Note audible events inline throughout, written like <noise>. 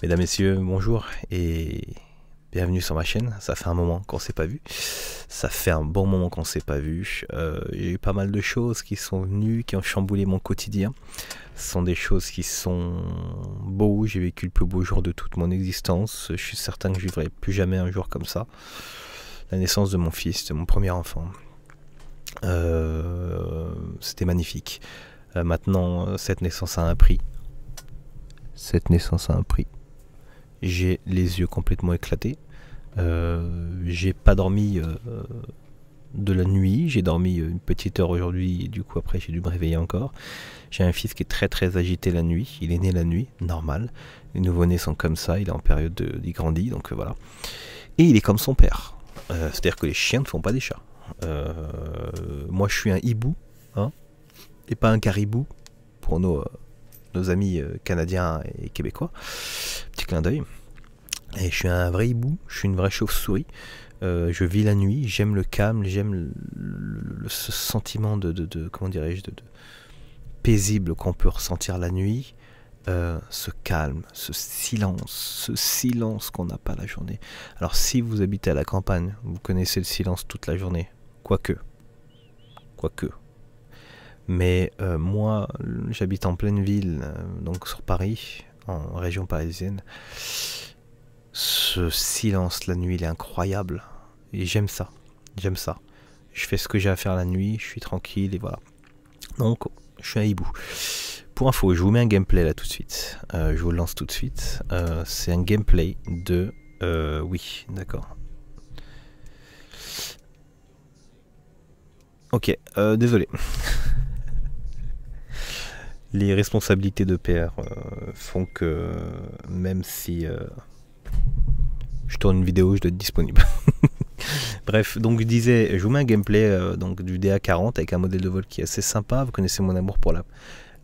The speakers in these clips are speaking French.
Mesdames, Messieurs, bonjour et bienvenue sur ma chaîne. Ça fait un moment qu'on s'est pas vu. Ça fait un bon moment qu'on s'est pas vu. y euh, a eu pas mal de choses qui sont venues, qui ont chamboulé mon quotidien. Ce sont des choses qui sont beaux. J'ai vécu le plus beau jour de toute mon existence. Je suis certain que je vivrai plus jamais un jour comme ça. La naissance de mon fils, de mon premier enfant. Euh, c'était magnifique. Euh, maintenant, cette naissance a un prix. Cette naissance a un prix j'ai les yeux complètement éclatés. Euh, j'ai pas dormi euh, de la nuit, j'ai dormi euh, une petite heure aujourd'hui, du coup après j'ai dû me réveiller encore. J'ai un fils qui est très très agité la nuit, il est né la nuit, normal. Les nouveau-nés sont comme ça, il est en période de, il grandit, donc voilà. Et il est comme son père. C'est-à-dire que les chiens ne font pas des chats. moi je suis un hibou, hein, et pas un caribou, pour nos, nos amis canadiens et québécois clin d'œil. Et je suis un vrai hibou, je suis une vraie chauve-souris. Euh, je vis la nuit, j'aime le calme, j'aime ce sentiment de, comment dirais-je, de, paisible qu'on peut ressentir la nuit, euh, ce calme, ce silence, ce silence qu'on n'a pas la journée. Alors si vous habitez à la campagne, vous connaissez le silence toute la journée, quoique, quoique. Mais euh, moi, j'habite en pleine ville, donc sur Paris, en région parisienne. Ce silence la nuit, il est incroyable. Et j'aime ça. J'aime ça. Je fais ce que j'ai à faire la nuit, je suis tranquille et voilà. Donc, je suis un hibou. Pour info, je vous mets un gameplay là tout de suite. Euh, je vous lance tout de suite. Euh, c'est un gameplay de... Euh, oui, d'accord. Ok, désolé. <laughs> les responsabilités de PR euh, font que euh, même si euh, je tourne une vidéo, je dois être disponible. <laughs> Bref, donc je disais, je vous mets un gameplay donc, du DA40 avec un modèle de vol qui est assez sympa. Vous connaissez mon amour pour la,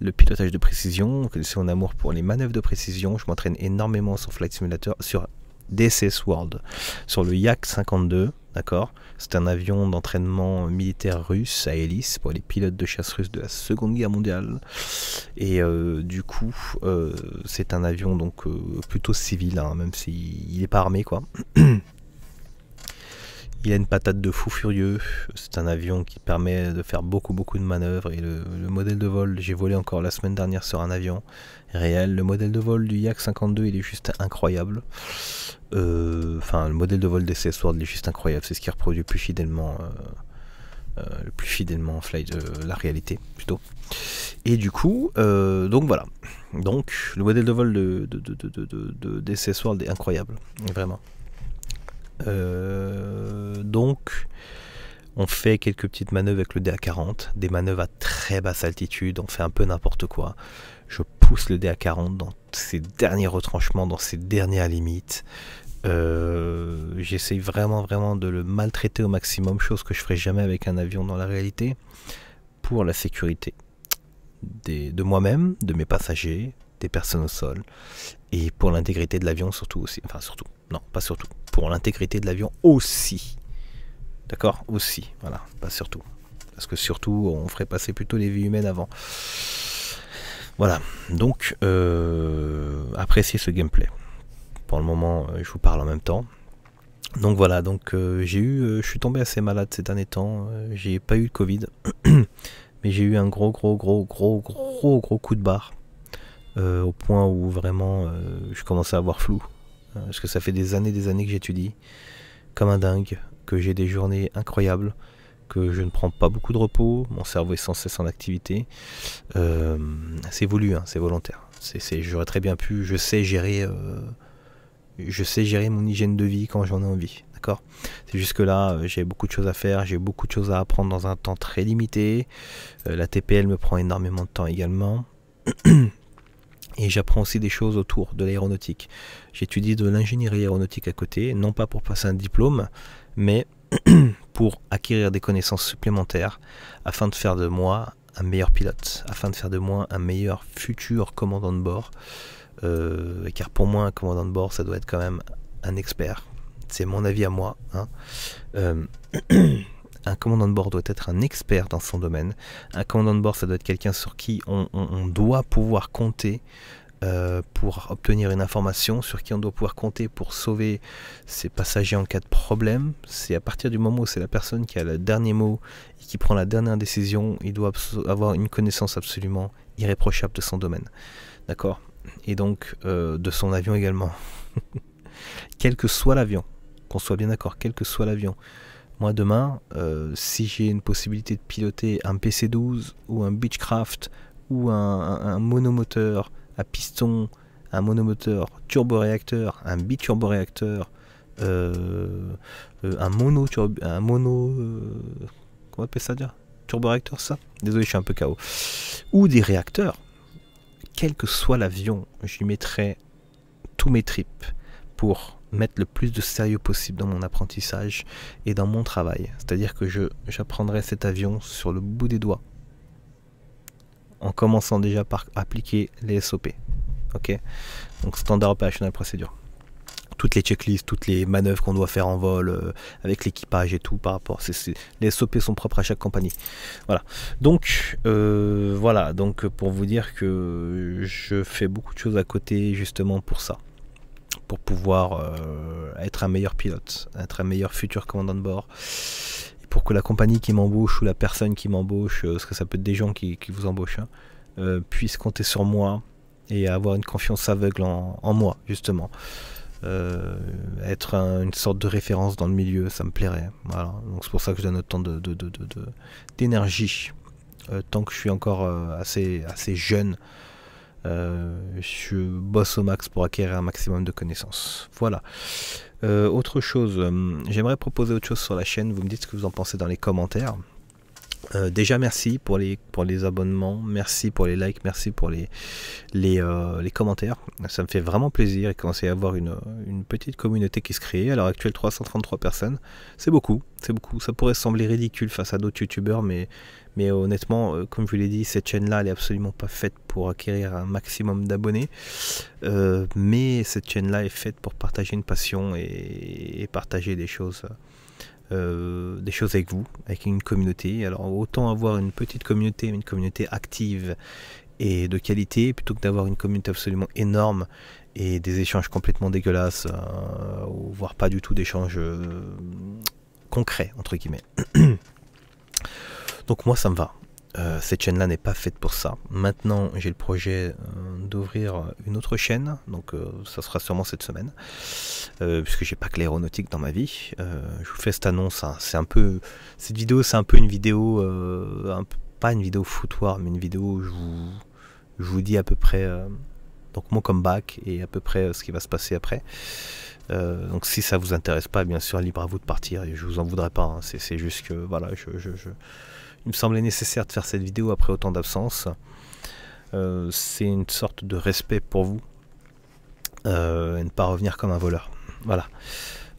le pilotage de précision, vous connaissez mon amour pour les manœuvres de précision. Je m'entraîne énormément sur Flight Simulator, sur DCS World, sur le Yak-52. D'accord C'est un avion d'entraînement militaire russe à hélice pour les pilotes de chasse russe de la Seconde Guerre mondiale. Et euh, du coup, euh, c'est un avion donc euh, plutôt civil, hein, même s'il n'est pas armé, quoi. <clears throat> Il a une patate de fou furieux. C'est un avion qui permet de faire beaucoup beaucoup de manœuvres. Et le, modèle de vol, j'ai volé encore la semaine dernière sur un avion réel. Le modèle de vol du Yak 52, il est juste incroyable. Euh, enfin, le modèle de vol des World il est juste incroyable. C'est ce qui reproduit plus fidèlement. le plus fidèlement euh, euh, fly, de la réalité plutôt. Et du coup, donc voilà. Donc le modèle de vol de, de, World est incroyable, vraiment donc, on fait quelques petites manœuvres avec le da 40, des manœuvres à très basse altitude, on fait un peu n'importe quoi. Je pousse le da 40 dans ses derniers retranchements, dans ses dernières limites. Euh, j'essaye vraiment, vraiment de le maltraiter au maximum, chose que je ferai jamais avec un avion dans la réalité, pour la sécurité de moi-même, de mes passagers, des personnes au sol, et pour l'intégrité de l'avion surtout aussi. Enfin surtout, non, pas surtout, pour l'intégrité de l'avion aussi. D'accord Aussi, voilà, pas surtout. Parce que surtout, on ferait passer plutôt les vies humaines avant. Voilà, donc euh, appréciez ce gameplay. Pour le moment, euh, je vous parle en même temps. Donc voilà, donc euh, j'ai eu, je suis tombé assez malade ces derniers temps. j'ai pas eu de Covid, <coughs> mais j'ai eu un gros, gros, gros, gros, gros, gros coup de barre. au point où vraiment je commençais à avoir flou. Hein, parce que ça fait des années, des années que j'étudie comme un dingue que j'ai des journées incroyables, que je ne prends pas beaucoup de repos, mon cerveau est sans cesse en activité. Euh, c'est voulu, hein, c'est volontaire. j'aurais très bien pu, je sais gérer, euh, je sais gérer mon hygiène de vie quand j'en ai envie. D'accord C'est jusque là, euh, j'ai beaucoup de choses à faire, j'ai beaucoup de choses à apprendre dans un temps très limité. la TPL me prend énormément de temps également. <clears throat> Et j'apprends aussi des choses autour de l'aéronautique. J'étudie de l'ingénierie aéronautique à côté, non pas pour passer un diplôme, mais <clears throat> pour acquérir des connaissances supplémentaires afin de faire de moi un meilleur pilote, afin de faire de moi un meilleur futur commandant de bord. Euh, car pour moi, un commandant de bord, ça doit être quand même un expert. C'est mon avis à moi. Hein. Euh, <clears throat> un commandant de bord doit être un expert dans son domaine. Un commandant de bord, ça doit être quelqu'un sur qui on doit pouvoir compter euh, pour obtenir une information sur qui on doit pouvoir compter pour sauver ses passagers en cas de problème. C'est à partir du moment où c'est la personne qui a le dernier mot et qui prend la dernière décision, il doit avoir une connaissance absolument irréprochable de son domaine. D'accord Et donc euh, de son avion également. <laughs> quel que soit l'avion, qu'on soit bien d'accord, quel que soit l'avion. Moi demain, euh, si j'ai une possibilité de piloter un PC-12 ou un Beechcraft ou un monomoteur à piston, un monomoteur, turboréacteur, un biturboréacteur, euh, réacteur, un mono, un mono, euh, comment ça dire Turboréacteur, ça Désolé, je suis un peu chaos. Ou des réacteurs, quel que soit l'avion, j'y mettrai tous mes tripes pour mettre le plus de sérieux possible dans mon apprentissage et dans mon travail. C'est-à-dire que j'apprendrai cet avion sur le bout des doigts en commençant déjà par appliquer les SOP. ok Donc Standard Operational Procedure. Toutes les checklists, toutes les manœuvres qu'on doit faire en vol, euh, avec l'équipage et tout par rapport. c'est les SOP sont propres à chaque compagnie. Voilà. Donc euh, voilà. Donc pour vous dire que je fais beaucoup de choses à côté justement pour ça pour pouvoir euh, être un meilleur pilote, être un meilleur futur commandant de bord, pour que la compagnie qui m'embauche ou la personne qui m'embauche, euh, parce que ça peut être des gens qui, vous embauchent, puissent hein, euh, puisse compter sur moi et avoir une confiance aveugle en, moi, justement. Euh, être une sorte de référence dans le milieu, ça me plairait. Voilà. Donc c'est pour ça que je donne autant de, d'énergie. tant que je suis encore assez jeune, je bosse au max pour acquérir un maximum de connaissances. Voilà. Euh, autre chose, hum, j'aimerais proposer autre chose sur la chaîne, vous me dites ce que vous en pensez dans les commentaires. Euh, déjà merci pour les, pour les abonnements, merci pour les likes, merci pour les, euh, commentaires. Ça me fait vraiment plaisir et commencer à avoir une, petite communauté qui se crée. À l'heure actuelle 333 personnes, c'est beaucoup, c'est beaucoup. Ça pourrait sembler ridicule face à d'autres youtubeurs, mais, honnêtement, euh, comme je vous l'ai dit, cette chaîne-là, n'est absolument pas faite pour acquérir un maximum d'abonnés. mais cette chaîne-là est faite pour partager une passion et partager des choses. Euh, des choses avec vous, avec une communauté. Alors autant avoir une petite communauté, une communauté active et de qualité, plutôt que d'avoir une communauté absolument énorme et des échanges complètement dégueulasses, euh, voire pas du tout d'échanges euh, concrets, entre guillemets. <coughs> Donc moi ça me va. cette chaîne-là n'est pas faite pour ça. Maintenant j'ai le projet d'ouvrir une autre chaîne, donc euh, ça sera sûrement cette semaine, euh, puisque j'ai pas que l'aéronautique dans ma vie. Euh, je vous fais cette annonce, hein. c'est un peu cette vidéo, c'est un peu une vidéo, un, pas une vidéo foutoir, mais une vidéo où je vous, je vous dis à peu près donc mon comeback et à peu près ce qui va se passer après. donc si ça vous intéresse pas, bien sûr, libre à vous de partir. Et je vous en voudrais pas. Hein. C'est juste que voilà, je, il me semblait nécessaire de faire cette vidéo après autant d'absence. Euh, c'est une sorte de respect pour vous euh, et ne pas revenir comme un voleur. Voilà.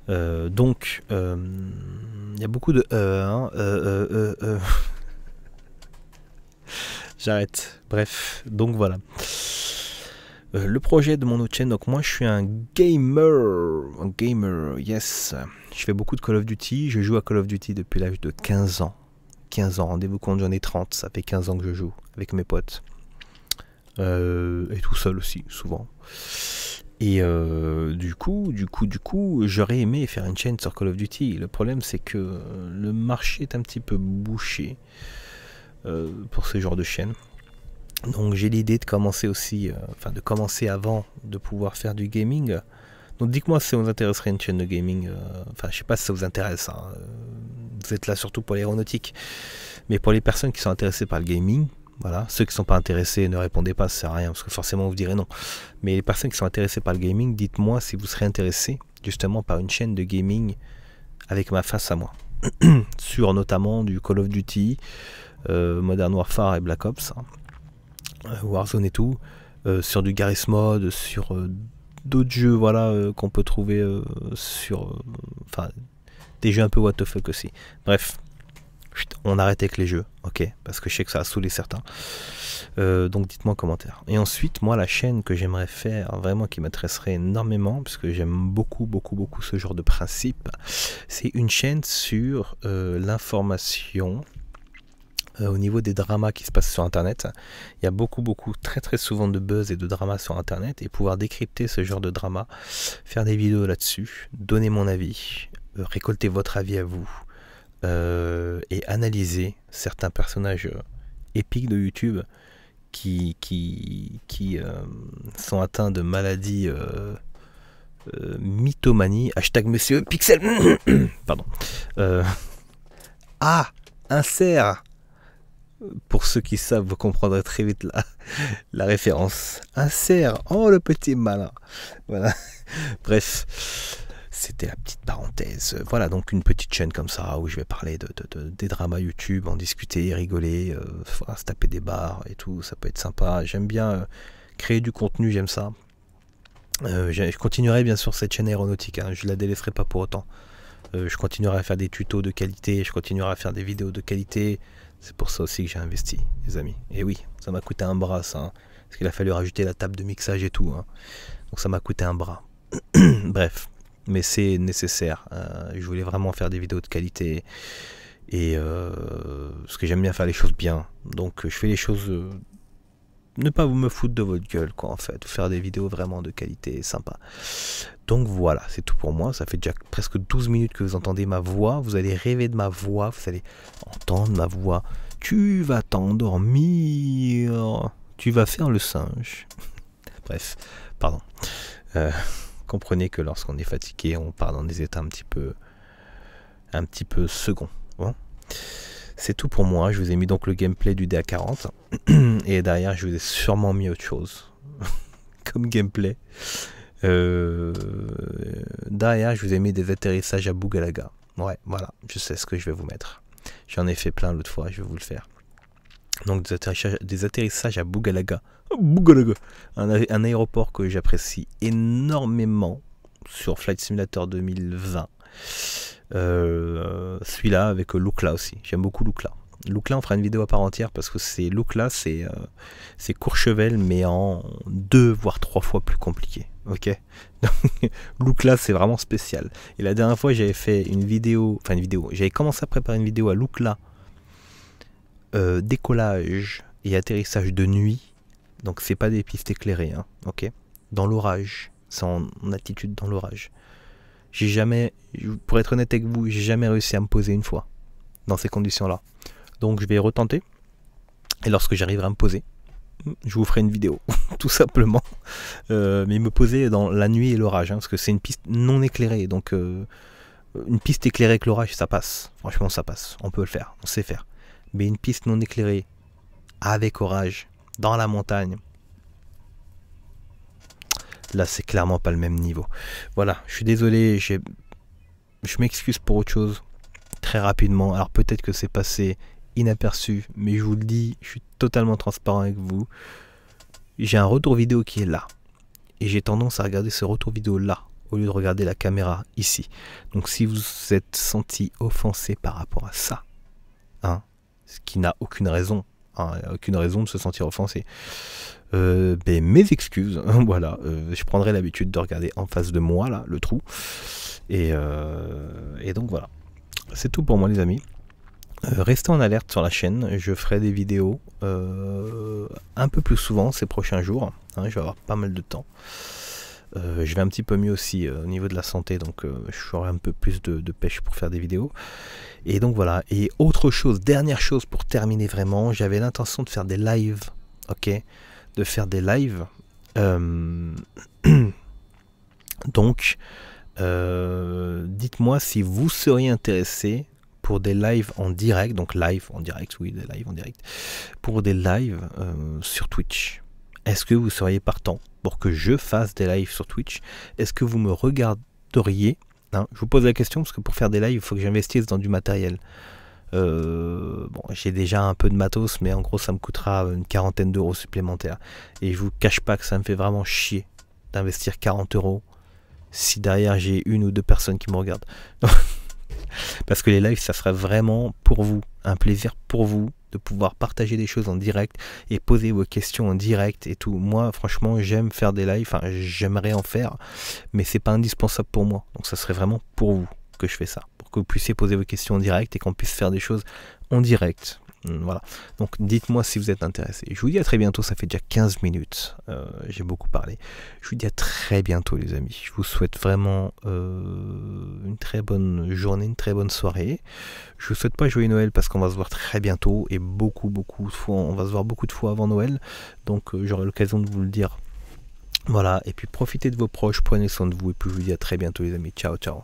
Euh, donc, il y a beaucoup de hein, <laughs> J'arrête. Bref, donc voilà. Le projet de mon autre chaîne, donc moi je suis un gamer, un gamer, yes. Je fais beaucoup de Call of Duty, je joue à Call of Duty depuis l'âge de 15 ans. 15 ans, rendez-vous compte, j'en ai 30, ça fait 15 ans que je joue avec mes potes. Euh, et tout seul aussi, souvent. Et euh, du coup, du coup, du coup, j'aurais aimé faire une chaîne sur Call of Duty. Le problème, c'est que euh, le marché est un petit peu bouché pour ce genre de chaîne. Donc j'ai l'idée de commencer aussi, enfin de commencer avant de pouvoir faire du gaming. Donc dites-moi si ça vous intéresserait une chaîne de gaming. Enfin, je sais pas si ça vous intéresse. Hein. Vous êtes là surtout pour l'aéronautique. Mais pour les personnes qui sont intéressées par le gaming, voilà, ceux qui ne sont pas intéressés, ne répondez pas, ça sert à rien, parce que forcément vous direz non. Mais les personnes qui sont intéressées par le gaming, dites-moi si vous serez intéressé justement par une chaîne de gaming avec ma face à moi. <clears throat> Sur notamment du Call of Duty, euh, Modern Warfare et Black Ops, hein. euh, Warzone et tout. Euh, sur du Garry's Mod, sur d'autres jeux voilà, qu'on peut trouver sur. Enfin, des jeux un peu what the fuck aussi. Bref, on arrête avec les jeux, ok Parce que je sais que ça a saoulé certains. Euh, donc dites-moi en commentaire. Et ensuite, moi, la chaîne que j'aimerais faire, vraiment qui m'intéresserait énormément, puisque j'aime beaucoup, beaucoup, beaucoup ce genre de principe, c'est une chaîne sur euh, l'information euh, au niveau des dramas qui se passent sur Internet. Il y a beaucoup, beaucoup, très, très souvent de buzz et de dramas sur Internet et pouvoir décrypter ce genre de drama, faire des vidéos là-dessus, donner mon avis, récolter votre avis à vous, euh, et analyser certains personnages euh, épiques de YouTube qui, qui, qui euh, sont atteints de maladies mythomanie, hashtag monsieur pixel, <coughs> pardon. <laughs> ah, insert pour ceux qui savent, vous comprendrez très vite la, la référence. Insert, oh le petit malin. Voilà. <laughs> Bref. C'était la petite parenthèse. Voilà, donc une petite chaîne comme ça où je vais parler de, des dramas YouTube, en discuter, rigoler, euh, se taper des bars et tout. Ça peut être sympa. J'aime bien euh, créer du contenu, j'aime ça. Euh, je continuerai bien sûr cette chaîne aéronautique, je hein, je la délaisserai pas pour autant. je continuerai à faire des tutos de qualité, je continuerai à faire des vidéos de qualité. C'est pour ça aussi que j'ai investi, les amis. Et oui, ça m'a coûté un bras, ça. Hein, parce qu'il a fallu rajouter la table de mixage et tout. Hein. Donc ça m'a coûté un bras. <clears throat> Bref mais c'est nécessaire. Euh, je voulais vraiment faire des vidéos de qualité et euh, parce que j'aime bien faire les choses bien. Donc je fais les choses. Euh, ne pas vous me foutre de votre gueule, quoi, en fait. Faire des vidéos vraiment de qualité sympa. Donc voilà, c'est tout pour moi. Ça fait déjà presque 12 minutes que vous entendez ma voix. Vous allez rêver de ma voix. Vous allez entendre ma voix. Tu vas t'endormir. Tu vas faire le singe. <laughs> Bref, pardon. Euh, comprenez que lorsqu'on est fatigué, on part dans des états un petit peu, un petit peu second. Hein. C'est tout pour moi. Je vous ai mis donc le gameplay du DA40. <clears throat> Et derrière, je vous ai sûrement mis autre chose <laughs> comme gameplay. Euh, derrière, je vous ai mis des atterrissages à Bougalaga. Ouais, voilà, je sais ce que je vais vous mettre. J'en ai fait plein l'autre fois, je vais vous le faire donc des atterrissages, à Bougalaga. Oh, Bougalaga un, aéroport que j'apprécie énormément sur Flight Simulator 2020. Euh, celui-là avec Lukla aussi. J'aime beaucoup Lukla. Lukla, on fera une vidéo à part entière parce que c'est Lukla, c'est euh, Courchevel, mais en deux voire trois fois plus compliqué. Ok <laughs> Donc, Lukla, c'est vraiment spécial. Et la dernière fois, j'avais fait une vidéo, enfin une vidéo, j'avais commencé à préparer une vidéo à Lukla euh, décollage et atterrissage de nuit, donc c'est pas des pistes éclairées, hein, ok Dans l'orage, c'est en, dans l'orage. J'ai jamais, pour être honnête avec vous, j'ai jamais réussi à me poser une fois dans ces conditions-là. Donc je vais retenter, et lorsque j'arriverai à me poser, je vous ferai une vidéo, <laughs> tout simplement. Euh, mais me poser dans la nuit et l'orage, hein, parce que c'est une piste non éclairée, donc euh, une piste éclairée avec l'orage, ça passe. Franchement, ça passe. On peut le faire, on sait faire mais une piste non éclairée, avec orage, dans la montagne. Là, c'est clairement pas le même niveau. Voilà, je suis désolé, je m'excuse pour autre chose très rapidement. Alors peut-être que c'est passé inaperçu, mais je vous le dis, je suis totalement transparent avec vous. J'ai un retour vidéo qui est là. Et j'ai tendance à regarder ce retour vidéo là, au lieu de regarder la caméra ici. Donc si vous êtes senti offensé par rapport à ça, hein, ce qui n'a aucune raison. Hein, aucune raison de se sentir offensé. Euh, ben, mes excuses, <laughs> voilà, euh, je prendrai l'habitude de regarder en face de moi, là, le trou. Et, euh, donc voilà, c'est tout pour moi les amis. Restez en alerte sur la chaîne, je ferai des vidéos un peu plus souvent ces prochains jours, hein, je vais avoir pas mal de temps. Euh, je vais un petit peu mieux aussi euh, au niveau de la santé, donc euh, je ferai un peu plus de, de, pêche pour faire des vidéos. Et donc voilà. Et autre chose, dernière chose pour terminer vraiment, j'avais l'intention de faire des lives, ok De faire des lives. <clears throat> donc, dites-moi si vous seriez intéressé pour des lives en direct, donc live en direct, oui, des lives en direct, pour des lives sur Twitch. Est-ce que vous seriez partant pour que je fasse des lives sur Twitch Est-ce que vous me regarderiez hein, Je vous pose la question parce que pour faire des lives, il faut que j'investisse dans du matériel. Euh, bon, j'ai déjà un peu de matos, mais en gros, ça me coûtera une quarantaine d'euros supplémentaires. Et je vous cache pas que ça me fait vraiment chier d'investir 40 euros si derrière j'ai une ou deux personnes qui me regardent. <laughs> Parce que les lives, ça serait vraiment pour vous, un plaisir pour vous, de pouvoir partager des choses en direct et poser vos questions en direct et tout. Moi, franchement, j'aime faire des lives, enfin, j'aimerais en faire, mais c'est pas indispensable pour moi. Donc, ça serait vraiment pour vous que je fais ça, pour que vous puissiez poser vos questions en direct et qu'on puisse faire des choses en direct. Mm, voilà. Donc dites-moi si vous êtes intéressé. Je vous dis à très bientôt, ça fait déjà 15 minutes. Euh, j'ai beaucoup parlé. Je vous dis à très bientôt les amis. Je vous souhaite vraiment euh, une très bonne journée, une très bonne soirée. Je vous souhaite pas joyeux Noël parce qu'on va se voir très bientôt et beaucoup beaucoup de fois on va se voir beaucoup de fois avant Noël. Donc euh, j'aurai l'occasion de vous le dire. Voilà, et puis profitez de vos proches, prenez soin de vous et puis je vous dis à très bientôt les amis. Ciao ciao.